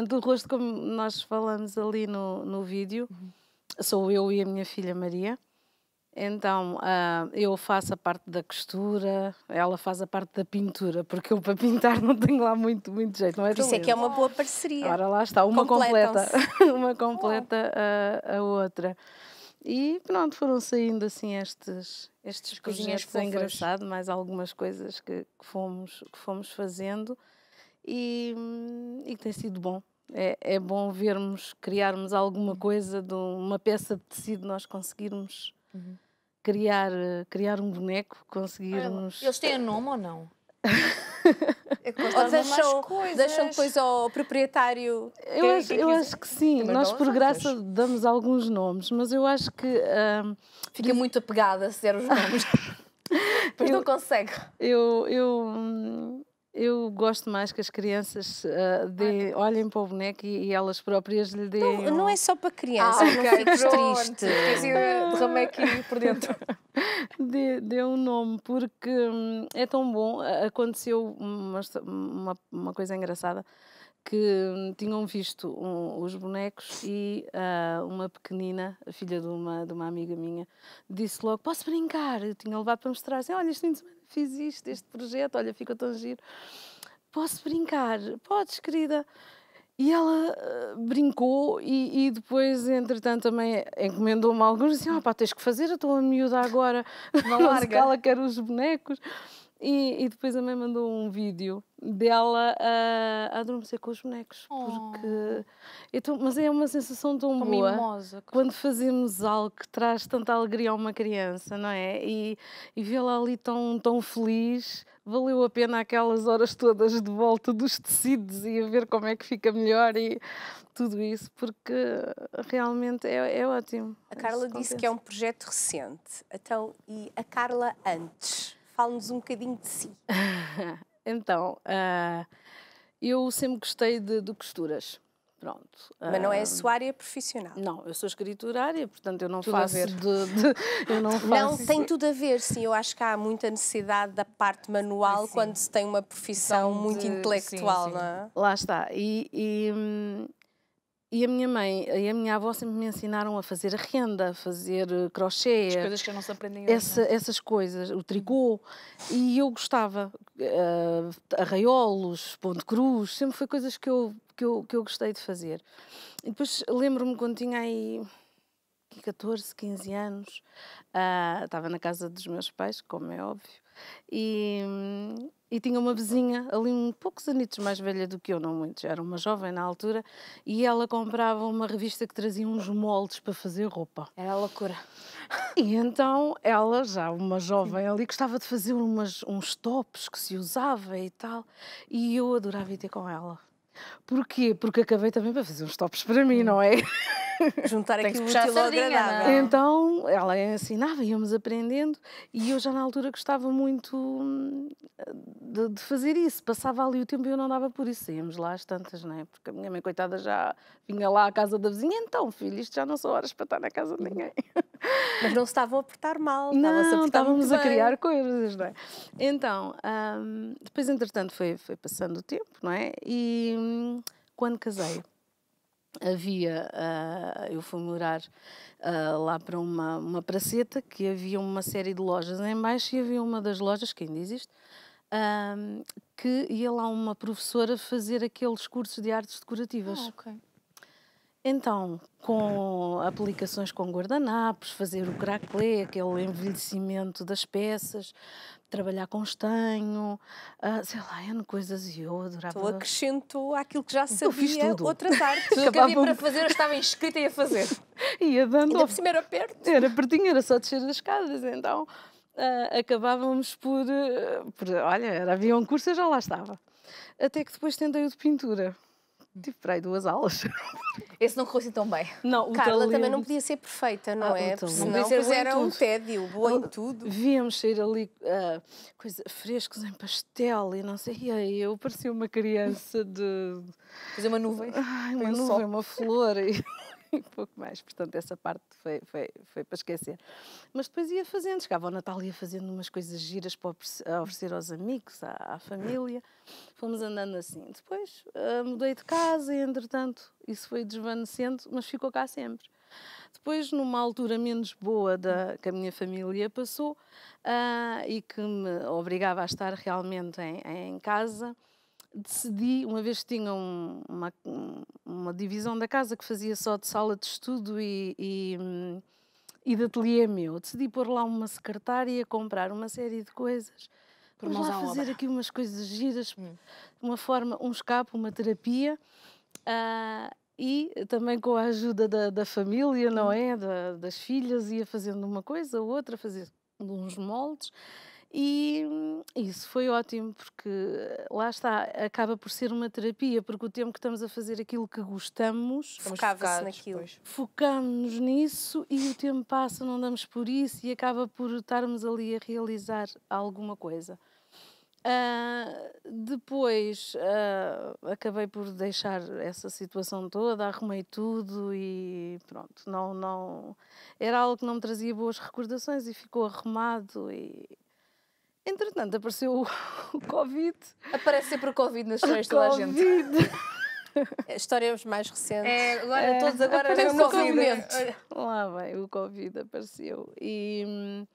Portanto, o rosto, como nós falamos ali no, no vídeo, uhum. sou eu e a minha filha Maria. Então, uh, eu faço a parte da costura, ela faz a parte da pintura, porque eu para pintar não tenho lá muito, muito jeito. Não é Por isso é que é uma boa parceria. Ora, lá está, uma completa, uma completa a, ah, a outra. E pronto, foram saindo assim estes, estes coisinhas engraçado, mais algumas coisas que, que, fomos, que fomos fazendo e, e tem sido bom. É, é bom vermos, criarmos alguma coisa de uma peça de tecido, nós conseguirmos uhum. criar, criar um boneco, conseguirmos. eles têm nome ou não? É deixam, deixam depois ao proprietário. Eu acho, que, eu acho que sim. Nós, por graça, damos alguns nomes, mas eu acho que. Um, Fica muito apegada a ser os nomes. Pois não consegue. Eu, eu, eu gosto mais que as crianças uh, ah, de, olhem para o boneco e, e elas próprias lhe deem. Não, não é só para crianças, ah, okay, não fiques triste. Eu derramei aqui por dentro. Dê, dê um nome, porque hum, é tão bom. Aconteceu uma, uma, uma coisa engraçada que hum, tinham visto um, os bonecos e uh, uma pequenina, a filha de uma, de uma amiga minha, disse logo: Posso brincar? Eu tinha levado para mostrar assim: Olha, este fim de semana fiz isto, este projeto, olha, ficou tão giro. Posso brincar? Podes, querida. E ela ah, brincou e, e, depois, entretanto, também encomendou-me alguns disse, ah pá, tens que fazer, estou a miúda agora, não larga. ela quer os bonecos. E, e, depois a mãe mandou um vídeo dela a, a adormecer com os bonecos. Oh. Porque. mas é uma sensação tão, tão boa mimosa. quando fazemos algo que traz tanta alegria a uma criança, não é? E, e vê-la ali tão, tão feliz, valeu a pena aquelas horas todas de volta dos tecidos e a ver como é que fica melhor e tudo isso, porque realmente é, é ótimo. A Carla disse que é um projeto recente. Então, e a Carla antes? fale-nos um bocadinho de si. então, uh, eu sempre gostei de, de costuras. Pronto. Mas não é a ah, sua área profissional? Não, eu sou escriturária, portanto eu não tudo faço. De, de, eu não, faço não tem tudo a ver, sim. Eu acho que há muita necessidade da parte manual sim. quando se tem uma profissão muito intelectual, sim, sim. não é? Lá está. E, e, hum, e a minha mãe e a minha avó sempre me ensinaram a fazer a renda, a fazer eh, crochê. As coisas que eu não se aprendi essa, Essas coisas, o tricô. E eu gostava. Uh, arraiolos, ponto cruz, sempre foi coisas que eu, que eu, que eu gostei de fazer. E depois lembro-me quando tinha aí 14, 15 anos, uh, estava na casa dos meus pais, como é óbvio, e hum, e tinha uma vizinha ali um poucos anitos mais velha do que eu, não muito, era uma jovem na altura, e ela comprava uma revista que trazia uns moldes para fazer roupa. Era loucura. E então ela, já uma jovem ali, gostava de fazer umas, uns tops que se usava e tal, e eu adorava ir ter com ela. Porquê? Porque acabei também para fazer uns tops para mim, não é? juntar aqui o útil ao é? agradável. Então, ela ensinava, íamos aprendendo e eu já na altura gostava muito hum, de, de, fazer isso. Passava ali o tempo e eu não dava por isso. Saímos lá às tantas, não é? Porque a minha mãe, coitada, já vinha lá à casa da vizinha. Então, filho, isto já não são horas para estar na casa de ninguém. Mas não se estavam a portar mal. Não, estávamos a criar coisas, não é? Então, hum, depois, entretanto, foi, foi passando o tempo, não é? E hum, quando casei, havia, uh, eu fui morar uh, lá para uma, uma praceta que havia uma série de lojas em baixo e havia uma das lojas, que ainda existe, ah, que ia lá uma professora fazer aqueles cursos de artes decorativas. Ah, okay. Então, com aplicações com guardanapos, fazer o craquelé, aquele envelhecimento das peças, trabalhar com estanho, uh, sei lá, N coisas e eu adorava. Tu acrescentou aquilo que já sabia outras artes. O que havia para fazer, eu estava inscrita e a fazer. Ia dando. Ainda por cima era perto. Era pertinho, era só descer as escadas, então uh, acabávamos por, uh, por, Olha, havia um curso e eu já lá estava. Até que depois tentei o de pintura tive tipo, para aí duas aulas. Esse não correu assim tão bem. Não, o Carla também não podia ser perfeita, não ah, é? Porque senão pois era um tédio, boa em tudo. Víamos sair ali uh, coisa, frescos em pastel e não sei. E aí eu parecia uma criança de. Fazer uma nuvem. Ai, uma nuvem, sol. uma flor. E... e pouco mais. Portanto, essa parte foi, foi, foi para esquecer. Mas depois ia fazendo, chegava o Natal ia fazendo umas coisas giras para oferecer aos amigos, à, à família. Fomos andando assim. Depois uh, mudei de casa e, entretanto, isso foi desvanecendo, mas ficou cá sempre. Depois, numa altura menos boa da, que a minha família passou uh, e que me obrigava a estar realmente em, em casa, decidi, uma vez que tinha um, uma, uma divisão da casa que fazia só de sala de estudo e, e, hum, e de ateliê meu, decidi pôr lá uma secretária, comprar uma série de coisas. Vamos lá fazer aqui umas coisas giras, hum. uma forma, um escape, uma terapia. Uh, e também com a ajuda da, da família, não hum. é? Da, das filhas, ia fazendo uma coisa ou outra, fazer uns moldes. E isso foi ótimo, porque eh, lá está, acaba por ser uma terapia, porque o tempo que estamos a fazer aquilo que gostamos, focava-se naquilo. Focamos-nos nisso e o tempo passa, não damos por isso e acaba por estarmos ali a realizar alguma coisa. Uh, depois uh, acabei por deixar essa situação toda, arrumei tudo e pronto, não, não era algo que não me trazia boas recordações e ficou arrumado e Entretanto, apareceu o, Covid. Aparece sempre o Covid nas histórias de toda a gente. É, histórias mais recentes. É, agora, é, todos agora têm o Covid. Lá vai, o Covid apareceu. E hum,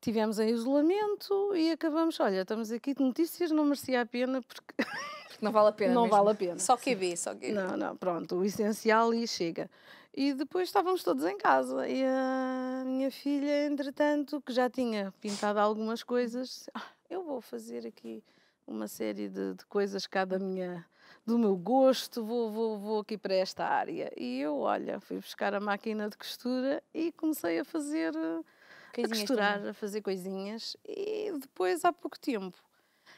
tivemos em isolamento e acabamos. Olha, estamos aqui de notícias, não merecia a pena porque. Porque não vale a pena. Não mesmo. vale a pena. Só vi só QB. Não, não, pronto, o essencial e chega. E depois estávamos todos em casa. E a minha filha, entretanto, que já tinha pintado algumas coisas, ah, eu vou fazer aqui uma série de, de coisas cada minha do meu gosto, vou, vou, vou aqui para esta área. E eu, olha, fui buscar a máquina de costura e comecei a fazer, eh, coisinhas a costurar, também. a fazer coisinhas. E depois, há pouco tempo,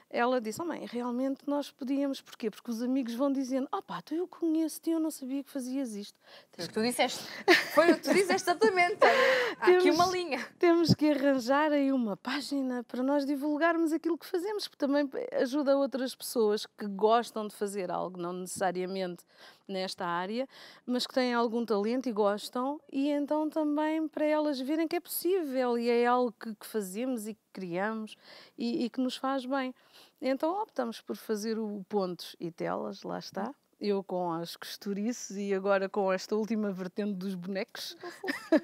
ela disse, oh mãe, realmente nós podíamos, porquê? Porque os amigos vão dizendo, oh pá, tu eu conheço-te, eu não sabia que fazias isto. Mas tu disseste, foi o que tu disseste exatamente, há temos, aqui uma linha. Temos que arranjar aí uma página para nós divulgarmos aquilo que fazemos, que também ajuda outras pessoas que gostam de fazer algo, não necessariamente nesta área, mas que têm algum talento e gostam, e então também para elas verem que é possível e é algo que, que fazemos e criamos e, e que nos faz bem. Então optamos por fazer o pontos e telas, lá está uhum. eu com as costurices e agora com esta última vertente dos bonecos. Uhum.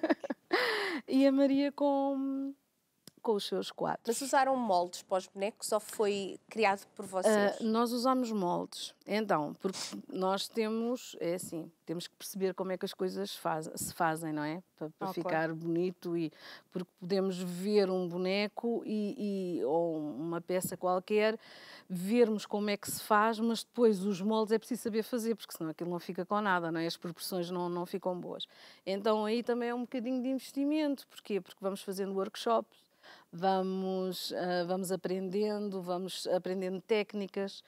e a Maria com com os seus quadros. Mas usaram moldes para os bonecos ou foi criado por ah, vocês? Uh, nós usamos moldes, então, porque nós temos, é assim, temos que perceber como é que as coisas faz, se fazem, não é? Para, para ficar claro. bonito e porque podemos ver um boneco e, e, ou uma peça qualquer, vermos como é que se faz, mas depois os moldes é preciso saber fazer, porque senão aquilo não fica com nada, não é? As proporções não, não ficam boas. Então aí também é um bocadinho de investimento, porquê? Porque vamos fazendo workshops, vamos, uh, vamos aprendendo, vamos aprendendo técnicas.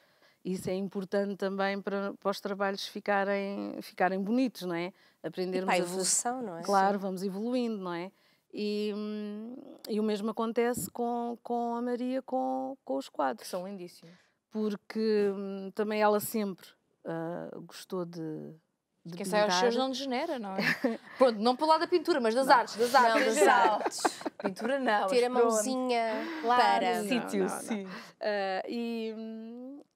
Isso é importante também para, para os trabalhos ficarem, ficarem bonitos, não é? Aprendermos e para a evolução, a... não é? Claro, vamos evoluindo, não é? E, hum, e, o mesmo acontece com, com a Maria, com, com os quadros. são lindíssimos. Porque hum, também ela sempre uh, gostou de, de Quem pintar. sai é aos seus não degenera, não é? Pronto, não para o lado da pintura, mas das não. artes, das artes. Não, das artes. pintura não. Ter a mãozinha lá para. No sítio, sim. Uh, e,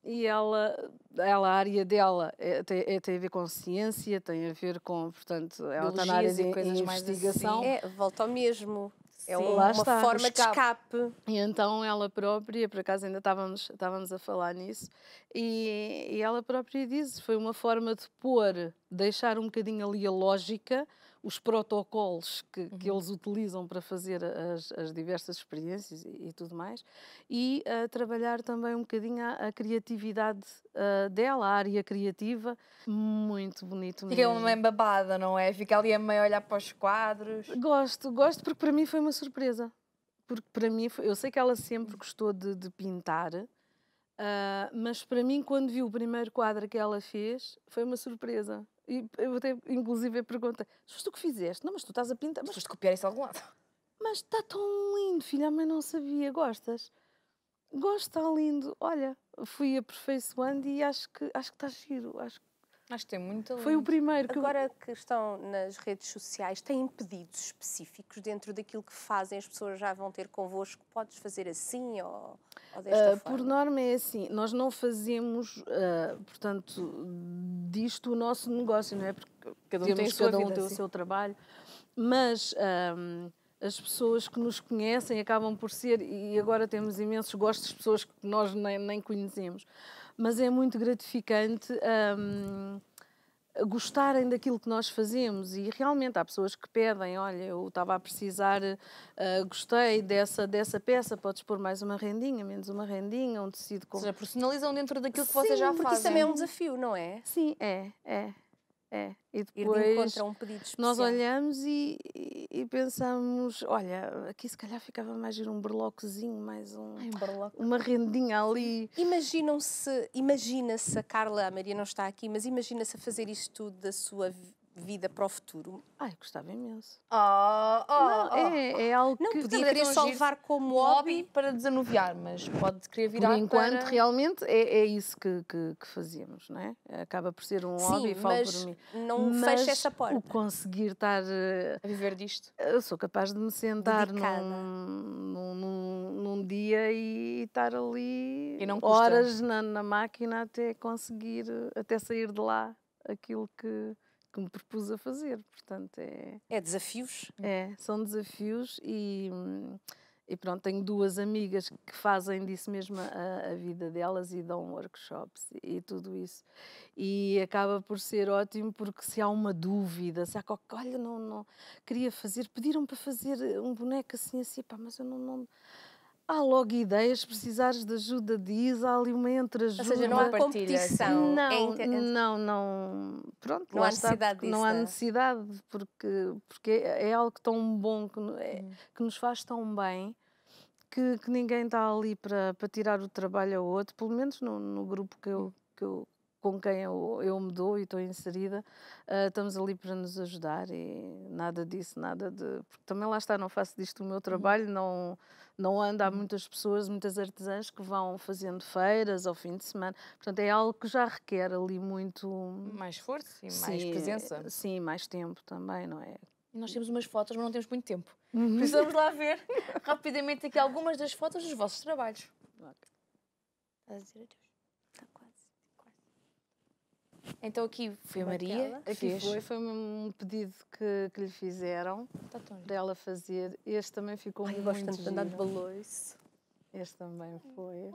e ela, ela, a área dela é, tem, é, tem, a ver com ciência, tem a ver com, portanto, ela está na área de investigação. Assim. É, volta ao mesmo é Sim, uma está, forma escape. de escape. E então ela própria, por acaso ainda estávamos, estávamos a falar nisso, e, e ela própria diz: foi uma forma de pôr, deixar um bocadinho ali a lógica os protocolos que, uhum. que, eles utilizam para fazer as, as diversas experiências e, e, tudo mais, e a eh, trabalhar também um bocadinho a, a criatividade uh, dela, a área criativa, muito bonito mesmo. Fica é uma embabada, não é? Fica ali a meio olhar para os quadros. Gosto, gosto porque para mim foi uma surpresa. Porque para mim, foi, eu sei que ela sempre uhum. gostou de, de pintar, uh, mas para mim, quando vi o primeiro quadro que ela fez, foi uma surpresa e eu até, inclusive, pergunta: Mas tu que fizeste? Não, mas tu estás a pintar. Mas foste copiar isso de algum lado. Mas está tão lindo, filha, a mãe não sabia. Gostas? Gosto, está lindo. Olha, fui aperfeiçoando e acho que, acho que está giro. Acho que Acho que tem muito. Foi o primeiro que. Agora eu... que estão nas redes sociais, têm pedidos específicos dentro daquilo que fazem, as pessoas já vão ter convosco, podes fazer assim ou, ou desta uh, forma? Por norma é assim, nós não fazemos, uh, portanto, disto o nosso negócio, não é? Porque cada um Temos, tem, cada um vida, tem o seu trabalho, mas. Um, ah, as pessoas que nos conhecem acabam por ser, e agora temos imensos gostos de pessoas que nós nem, nem conhecemos, mas é muito gratificante um, gostarem daquilo que nós fazemos e realmente há pessoas que pedem, olha, eu estava a precisar, uh, gostei dessa, dessa peça, podes pôr mais uma rendinha, menos uma rendinha, um tecido com... Ou seja, personalizam dentro daquilo que Sim, vocês já fazem. porque isso também é um desafio, não é? Sim, é, é. É, e depois Ir de um pedido nós olhamos e, e pensamos olha, aqui se calhar ficava mais ir um berloquezinho, mais um, Ai, um berloque. uma rendinha ali. Imaginam-se, imagina-se a Carla, a Maria não está aqui, mas imagina-se a fazer isto tudo da sua vida para o futuro? Ai, gostava imenso. Oh, oh, não, oh, é, é, algo não que... Não podia querer só levar como hobby para desanuviar, mas pode querer virar Por enquanto, para... realmente, é, é isso que, que, que, fazíamos, não é? Acaba por ser um Sim, hobby, falo por mim. não mas fecha essa porta. o conseguir estar... Eh, A viver disto. Eu sou capaz de me sentar num, num, num, num, dia e estar ali e horas na, na máquina até conseguir, até sair de lá aquilo que que me propus a fazer. Portanto, é. É desafios? É, são desafios e. E pronto, tenho duas amigas que fazem disso mesmo a, a, vida delas e dão workshops e, tudo isso. E acaba por ser ótimo porque se há uma dúvida, se há qualquer olha, não, não, queria fazer, pediram para fazer um boneco assim, assim, pá, mas eu não, não há logo ideias, precisares de ajuda diz, há ali uma entre-ajuda. Ou seja, não há competição. É não, é não, não. Pronto, não há necessidade disso. Não há é. necessidade, porque, porque é, é algo tão bom, que, é, hum. que nos faz tão bem, que, que ninguém está ali para, para tirar o trabalho ao outro, pelo menos no, no grupo que eu, que eu com quem eu, eu me dou e estou inserida, uh, estamos ali para nos ajudar e nada disso, nada de. Porque também lá está, não faço disto o meu uhum. trabalho, não, não ando. Há uhum. muitas pessoas, muitas artesãs que vão fazendo feiras ao fim de semana. Portanto, é algo que já requer ali muito. Mais força e sim, mais presença. Sim, mais tempo também, não é? nós temos umas fotos, mas não temos muito tempo. Uhum. Precisamos lá ver rapidamente aqui algumas das fotos dos vossos trabalhos. Okay. Estás a dizer adeus. Então aqui foi a é Maria aqui fez. Foi, foi um pedido que, que lhe fizeram tá para ela fazer. Este também ficou Ai, muito gosto tanto de andar de balões. Este também foi. É?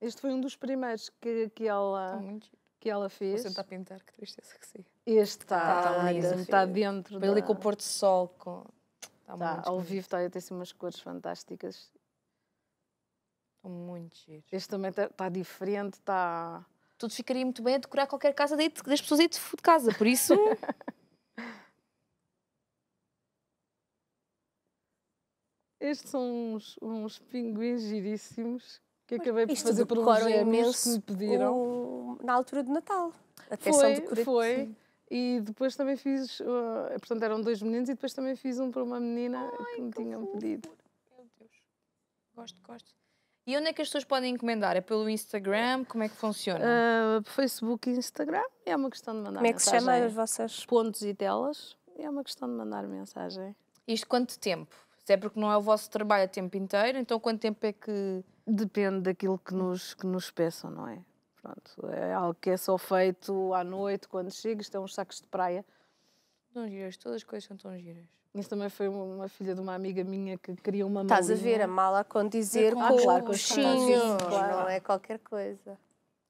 Este foi um dos primeiros que, que ela... Tá que ela fez. Vou está a pintar, que tristeza que sim. Este está, está, está dentro. ele da... com o Porto Sol. Com... Está, tá, tá ao vivo está a ter assim umas cores fantásticas. Estão muito giros. Este também está, está diferente, está tudo ficaria muito bem a decorar qualquer casa de, das pessoas aí de, de casa. Por isso. Estes são uns, uns pinguins giríssimos que acabei por fazer por uns gêmeos que me pediram. O... na altura de Natal. Até foi, foi. E depois também fiz, uh, portanto eram dois meninos e depois também fiz um para uma menina Ai, que me tinham pedido. Meu Deus, gosto, gosto. E onde é que as pessoas podem encomendar? É pelo Instagram? Como é que funciona? Uh, Facebook e Instagram. É uma questão de mandar mensagem. Como é que se chama as vossas? Pontos e telas. É uma questão de mandar mensagem. Isto quanto tempo? Se é porque não é o vosso trabalho a tempo inteiro, então quanto tempo é que. Depende daquilo que nos, que nos peçam, não é? Pronto, é algo que é só feito à noite, quando chega, isto é uns sacos de praia tão giras, todas as coisas são tão giras. Isso também foi uma filha de uma amiga minha que queria uma mala. Estás a ver a mala a dizer com, claro, com os claro. não é qualquer coisa.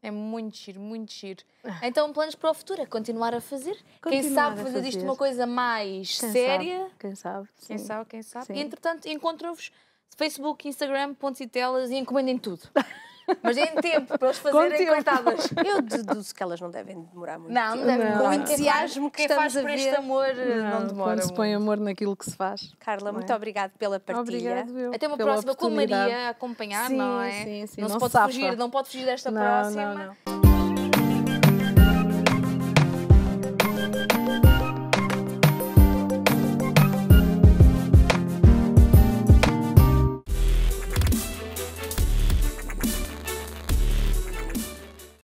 É muito giro, muito giro. Então, planos para o futuro, é continuar a fazer. Continuar quem sabe fazer disto uma coisa mais quem séria. Sabe, quem sabe. Sim. Quem sabe, quem sabe. Sim. E, entretanto, encontro-vos Facebook, Instagram, Pontos e Telas e encomendem tudo. Mas em tempo, para eles fazerem coitadas. Eu deduzo que elas não devem demorar muito não, tempo. Não, Com o entusiasmo que estamos faz por ver. este amor eh, não, não demora. Quando se põe amor naquilo que se faz. Carla, muito é? obrigada pela partilha. Obrigado, eu, Até uma próxima com a Maria a acompanhar, sim, não é? Sim, sim, não, não se, se pode safa. fugir, não pode fugir desta não, próxima. Não, não.